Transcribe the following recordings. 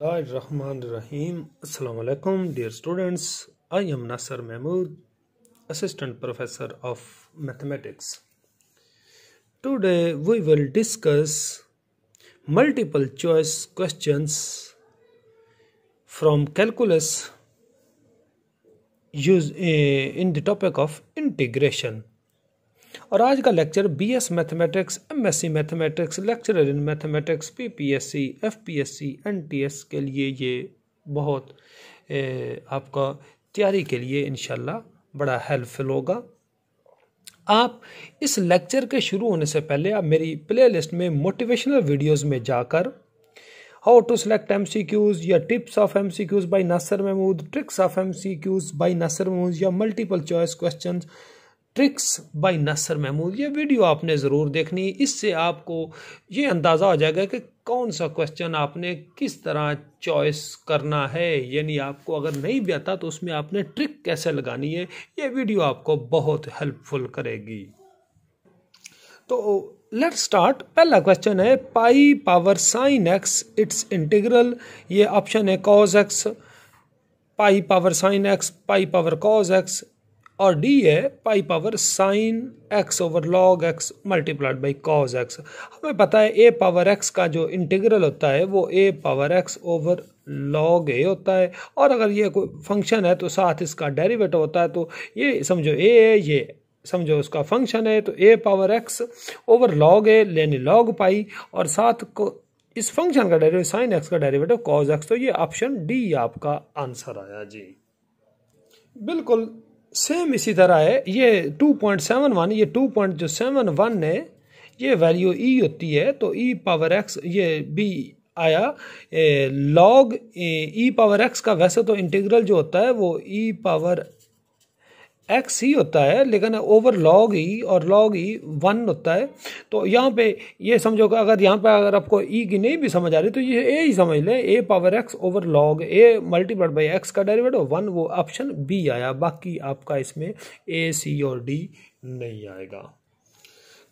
Rahman Rahim. Assalamu alaikum, dear students. I am Nasser Mahmood, Assistant Professor of Mathematics. Today we will discuss multiple choice questions from calculus use eh, in the topic of integration. और आज का lecture BS mathematics MSc mathematics lecturer in mathematics PPSC FPSC NTS के लिए ये बहुत ए, आपका तैयारी के लिए इन बड़ा हेल्पफुल होगा आप इस लेक्चर के शुरू होने से पहले आप मेरी प्लेलिस्ट में मोटिवेशनल वीडियोस में जाकर how to select M C Qs या tips of M C Qs by Nasir Mahmood tricks of M C Qs by Nasir Mahmood या multiple choice question tricks by Nasir Mahmood ये वीडियो आपने ज़रूर देखनी इससे आपको ये अंदाज़ा हो जाएगा कि कौन सा क्वेश्चन आपने किस तरह चॉइस करना है यानी आपको अगर नहीं भी आता तो उसमें आपने ट्रिक कैसे लगानी है ये वीडियो आपको बहुत हेल्पफुल करेगी तो लेट स्टार्ट पहला क्वेश्चन है pi power sine x its integral ये ऑप्शन है cos x pi power sine x pi power cos x और डी है pi power sine x over log x multiplied by cos x हमें पता है ए power x का जो integral होता है वो a power x over log a होता है और अगर ये कोई फंक्शन है तो साथ इसका डेरिवेटिव होता है तो ये समझो ए है ये समझो उसका फंक्शन है तो a power x over log a लेने लॉग पाई और साथ को इस फंक्शन का डेरिवेटिव साइन एक्स का डेरिवेटिव कॉज एक्स तो ये ऑप्शन डी आपका आंसर आया जी बिल्कुल सेम इसी तरह है ये 2.71 ये पॉइंट जो सेवन वन है ये वैल्यू ई e होती है तो ई e पावर एक्स ये भी आया लॉग ई पावर एक्स का वैसे तो इंटीग्रल जो होता है वो ई e पावर एक्स ही होता है लेकिन ओवर लॉग ई और लॉग ई वन होता है तो यहाँ पे ये समझो कि अगर यहाँ पे अगर आपको ई e की नहीं भी समझ आ रही तो ये ए ही समझ लें a power x over log a multiplied by x का डेरिवेटिव वन वो ऑप्शन बी आया बाकी आपका इसमें ए सी और डी नहीं आएगा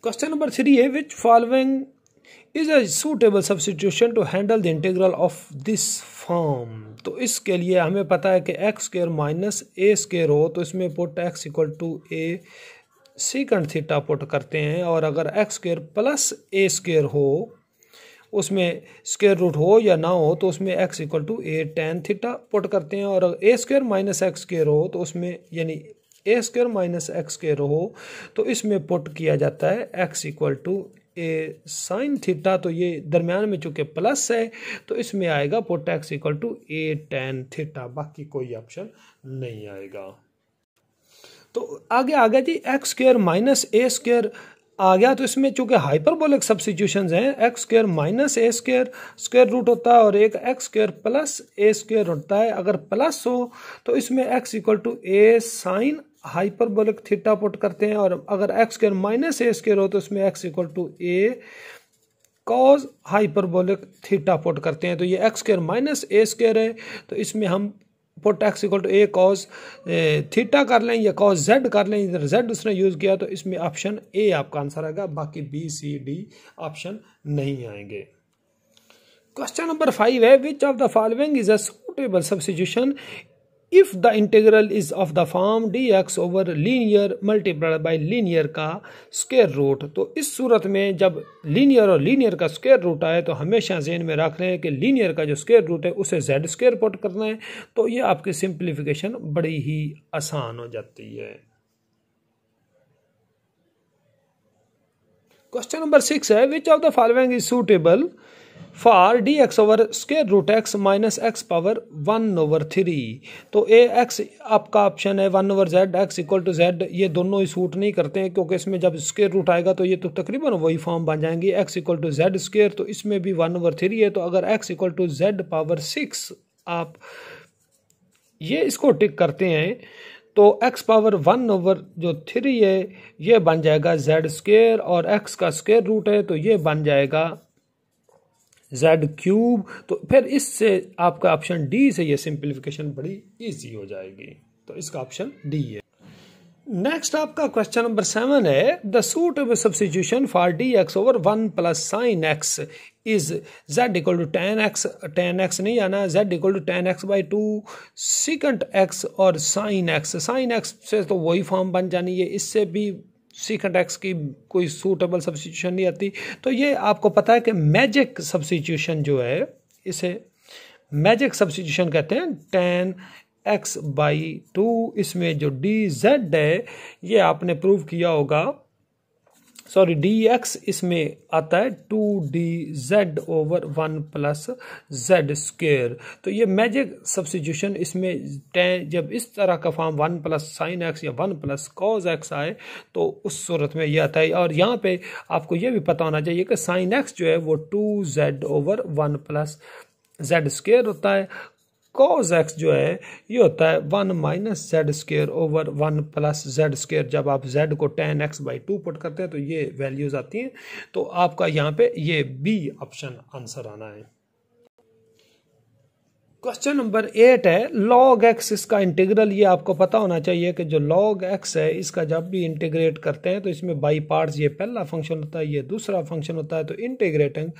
क्वेश्चन नंबर थ्री है which following is a suitable substitution to handle the integral of this form तो इसके लिए हमें पता है कि x square minus a square हो तो इसमें put x equal to a second theta put करते हैं और अगर x square plus a square हो उसमें स्केयर रूट हो या ना हो तो उसमें x equal to a tan theta put करते हैं और a square minus x square हो तो उसमें यानी a square minus x square हो तो इसमें पुट किया जाता है x equal to sine theta तो ये दरमियान में चूंकि प्लस है तो इसमें आएगा put x equal to a tan theta बाकी कोई ऑप्शन नहीं आएगा तो आगे आ गया जी x square minus a square आ गया तो इसमें चूंकि हाइपरबोलिक सब्सिट्यूशन हैं x square minus a square square root होता है और एक x square plus a square होता है अगर प्लस हो तो इसमें x equal to a sine hyperbolic theta put करते हैं और अगर x square minus a square हो तो उसमें x equal to a cos hyperbolic theta put करते हैं तो ये x square minus a square है तो इसमें हम put x equal to a cos theta कर लें या कॉज जेड कर लें इधर जेड उसने यूज़ किया तो इसमें ऑप्शन ए आपका आंसर आएगा बाकी बी सी डी ऑप्शन नहीं आएंगे क्वेश्चन नंबर फाइव है which of the following is a suitable substitution if the integral is of the form d x over linear multiplied by linear का square root तो इस सूरत में जब linear और linear का स्क्वेयर रूट आए तो हमेशा जेन में रख रहे हैं कि लीनियर का जो स्क्वेयर रूट है उसे जेड स्क्वेयर पुट करना है तो ये आपकी सिंप्लीफिकेशन बड़ी ही आसान हो जाती है क्वेश्चन नंबर सिक्स है which of the following is suitable for d x over square root x minus x power one over three तो ए एक्स आपका ऑप्शन है one over z x equal to z ये दोनों ही suit नहीं करते हैं क्योंकि इसमें जब स्केयर रूट आएगा तो ये तो तकरीबन वही फॉर्म बन जाएंगी x equal to z square तो इसमें भी वन ओवर थ्री है तो अगर x equal to z power six आप ये इसको टिक करते हैं तो x पावर वन ओवर जो थ्री है ये बन जाएगा जेड स्केयर और x का स्केयर रूट है तो ये बन जाएगा जेड क्यूब तो फिर इससे आपका ऑप्शन डी से ये सिंप्लीफिकेशन बड़ी ईजी हो जाएगी तो इसका ऑप्शन डी है नेक्स्ट आपका क्वेश्चन नंबर सेवन है the suit of substitution for d x over one plus sine x is z equal to tan x tan x नहीं आना z equal to tan x by two second x और sine x sine x से तो वही form बन जानी है इससे भी सीख एक्स की कोई सूटेबल सब्सिट्यूशन नहीं आती तो ये आपको पता है कि मैजिक सब्सिट्यूशन जो है इसे मैजिक सब्सिट्यूशन कहते हैं टेन एक्स बाई टू इसमें जो डी जेड है ये आपने प्रूव किया होगा सॉरी डी एक्स इसमें आता है two d z over one plus z square तो ये मैजिक सब्सिट्यूशन इसमें टेन जब इस तरह का form one plus sine x या वन प्लस कॉज एक्स आए तो उस सूरत में ये आता है और यहाँ पे आपको ये भी पता होना चाहिए कि साइन एक्स जो है वो two z over one plus z square होता है कॉज एक्स जो है ये होता है one minus z square over one plus z square जब आप जेड को tan x by two put करते हैं तो ये वैल्यूज़ आती हैं तो आपका यहाँ पे ये बी ऑप्शन आंसर आना है क्वेश्चन नंबर एट है लॉग एक्स इसका इंटीग्रल ये आपको पता होना चाहिए कि जो लॉग एक्स है इसका जब भी इंटीग्रेट करते हैं तो इसमें बाई पार्ट्स ये पहला फंक्शन होता है ये दूसरा फंक्शन होता है तो इंटीग्रेटिंग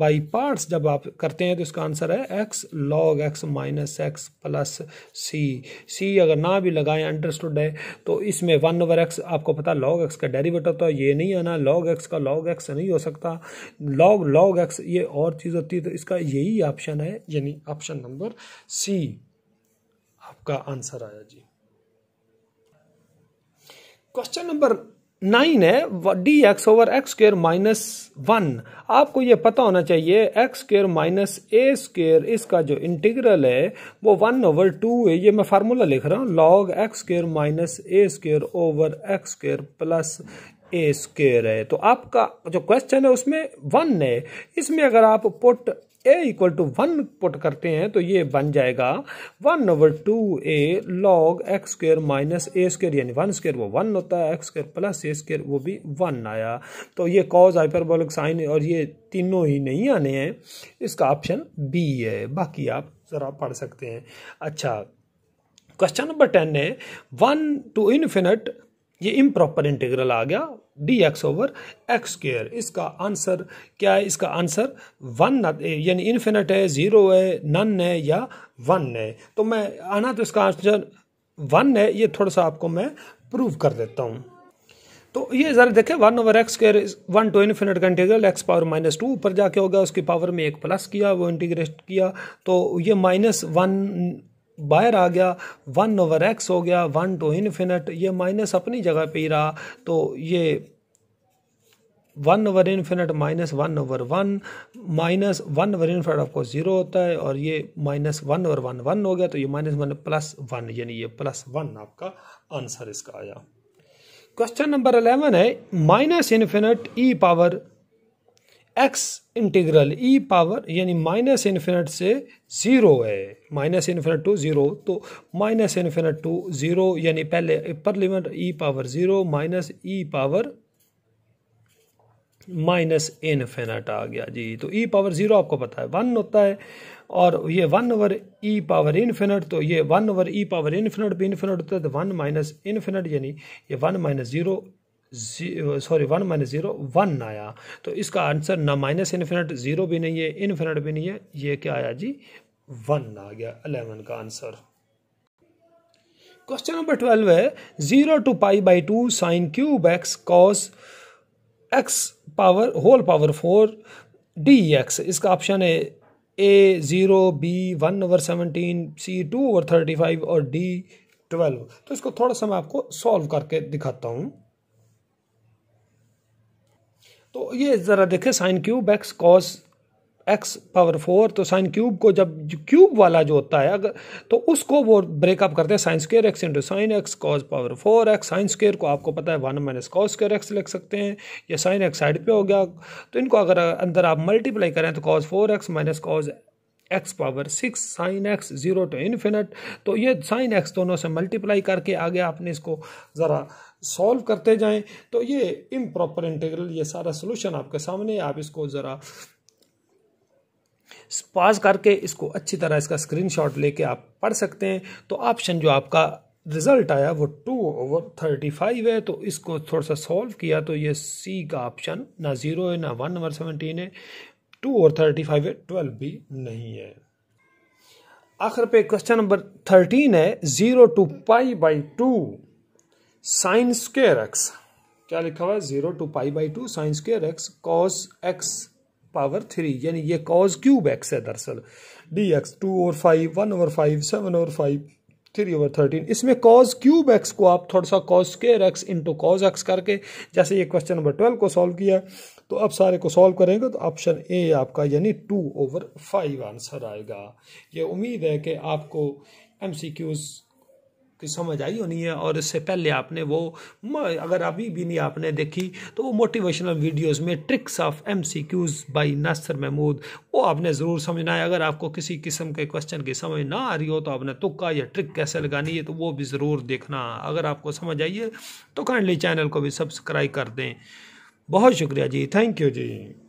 बाई पार्ट्स जब आप करते हैं तो इसका आंसर है x log x minus x plus c c अगर ना भी लगाएं अंडरस्टूड है तो इसमें वन ओवर एक्स आपको पता लॉग एक्स का डेरिवेटिव होता है ये नहीं आना लॉग एक्स का लॉग एक्स नहीं हो सकता लॉग लॉग एक्स ये और चीज़ होती है तो इसका यही ऑप्शन है यानी ऑप्शन नंबर सी आपका आंसर आया जी क्वेश्चन नंबर नाइन है d x over x square minus one आपको ये पता होना चाहिए x square minus a square इसका जो इंटीग्रल है वो वन ओवर टू है ये मैं फार्मूला लिख रहा हूँ log x square minus a square over x square plus a square है तो आपका जो क्वेश्चन है उसमें वन है इसमें अगर आप put a equal to one put करते हैं तो ये बन जाएगा one over two a log x square minus a square यानी वन स्क्र वो वन होता है x square plus a square वो भी वन आया तो ये कॉज हाइपरबोलिक साइन और ये तीनों ही नहीं आने हैं इसका ऑप्शन बी है बाकी आप ज़रा पढ़ सकते हैं अच्छा क्वेश्चन नंबर टेन है वन टू इनफिनिट ये इम्प्रॉपर इंटीग्रल आ गया d x over x square इसका आंसर क्या है इसका आंसर वन यानी इन्फिनट है ज़ीरो है नन है या वन है तो मैं आना तो इसका आंसर वन है ये थोड़ा सा आपको मैं प्रूव कर देता हूँ तो ये ज़रा देखें one over x square one to infinite का integral x power minus two ऊपर जाके होगा उसकी पावर में एक प्लस किया वो इंटीग्रेट किया तो ये माइनस वन बाहर आ गया वन ओवर एक्स हो गया वन टू इन्फिनट ये माइनस अपनी जगह पे ही रहा तो ये one over infinite minus one over one minus one over infinite आपको ज़ीरो होता है और ये minus one over one one हो गया तो ये माइनस वन प्लस वन यानी ये प्लस वन आपका आंसर इसका आया क्वेश्चन नंबर अलेवन है minus infinite e power x integral e power यानी माइनस इन्फिनट से ज़ीरो है माइनस इन्फिनट टू ज़ीरो तो माइनस इन्फिनट टू ज़ीरो यानी पहले upper limit e power zero minus e power minus infinite आ गया जी तो ई पावर ज़ीरो आपको पता है वन होता है और ये one over e power infinite तो ये one over e power infinite भी इन्फिनट होता है तो वन माइनस इन्फिनट यानी ये one minus zero sorry one minus zero one आया तो इसका आंसर ना माइनस इन्फिनट ज़ीरो भी नहीं है इन्फिनट भी नहीं है ये क्या आया जी वन आ गया अलेवन का आंसर क्वेश्चन नंबर ट्वेल्व है zero to pi by two sine cube x cos x power whole power four d x इसका ऑप्शन है A zero B one over seventeen C two over thirty five और D twelve तो इसको थोड़ा सा मैं आपको सॉल्व करके दिखाता हूँ तो ये ज़रा देखें sine cube x cos x power four तो साइन क्यूब को जब क्यूब वाला जो होता है अगर तो उसको वो ब्रेकअप करते हैं sine square x into sine x cos power four x sine square को आपको पता है one minus cos square x लिख सकते हैं या साइन एक्स साइड पे हो गया तो इनको अगर अंदर आप मल्टीप्लाई करें तो cos four x minus cos x power six sine x zero to infinite तो ये साइन एक्स दोनों से मल्टीप्लाई करके आगे आपने इसको ज़रा सॉल्व करते जाएं तो ये इम प्रॉपर इंटीग्रल ये सारा सोल्यूशन आपके सामने आप इसको ज़रा पास करके इसको अच्छी तरह इसका स्क्रीनशॉट लेके आप पढ़ सकते हैं तो ऑप्शन जो आपका रिजल्ट आया वो टू ओवर थर्टी फाइव है तो इसको थोड़ा सा सॉल्व किया तो ये सी का ऑप्शन ना ज़ीरो है ना वन ओवर सेवनटीन है टू और थर्टी फाइव है ट्वेल्व भी नहीं है आखिर पे क्वेश्चन नंबर थर्टीन है zero to pi by two sine square x क्या लिखा हुआ है zero to pi by two sine square x cos x power three यानी ये कॉस क्यूब एक्स है दरअसल डी एक्स टू और five one over five seven over five three over thirteen इसमें कॉज क्यूब एक्स को आप थोड़ा सा cos square x into cos x करके जैसे ये क्वेश्चन नंबर ट्वेल्व को सॉल्व किया तो अब सारे को सॉल्व करेंगे तो ऑप्शन ए आपका यानी टू ओवर फाइव आंसर आएगा ये उम्मीद है कि आपको एम सी क्यूज़ की समझ आई होनी है और इससे पहले आपने वो अगर अभी भी नहीं आपने देखी तो वो मोटिवेशनल वीडियोस में tricks of M C Qs by Nasir Mahmood वो आपने ज़रूर समझना है अगर आपको किसी किस्म के क्वेश्चन की समझ ना आ रही हो तो आपने तुक्का या ट्रिक कैसे लगानी है तो वो भी ज़रूर देखना अगर आपको समझ आई है तो काइंडली चैनल को भी सब्सक्राइब कर दें ਬਹੁਤ ਸ਼ੁਕਰੀਆ ਜੀ ਥੈਂਕ ਯੂ ਜੀ